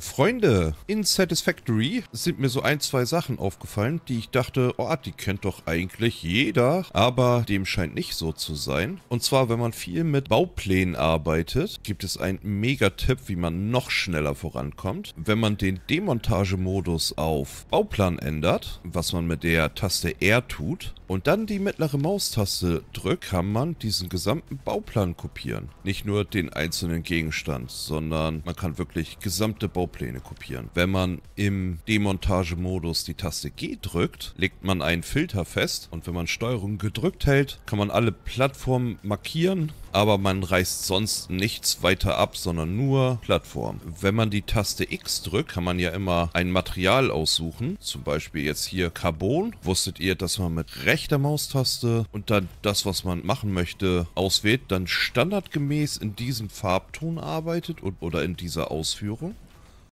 Freunde, in Satisfactory sind mir so ein, zwei Sachen aufgefallen, die ich dachte, oh, die kennt doch eigentlich jeder, aber dem scheint nicht so zu sein. Und zwar, wenn man viel mit Bauplänen arbeitet, gibt es einen Mega-Tipp, wie man noch schneller vorankommt. Wenn man den Demontagemodus auf Bauplan ändert, was man mit der Taste R tut, und dann die mittlere Maustaste drückt, kann man diesen gesamten Bauplan kopieren. Nicht nur den einzelnen Gegenstand, sondern man kann wirklich gesamte Baupläne kopieren. Wenn man im Demontagemodus die Taste G drückt, legt man einen Filter fest und wenn man Steuerung gedrückt hält, kann man alle Plattformen markieren, aber man reißt sonst nichts weiter ab, sondern nur Plattformen. Wenn man die Taste X drückt, kann man ja immer ein Material aussuchen, zum Beispiel jetzt hier Carbon. Wusstet ihr, dass man mit rechts rechte Maustaste und dann das, was man machen möchte, auswählt, dann standardgemäß in diesem Farbton arbeitet und, oder in dieser Ausführung.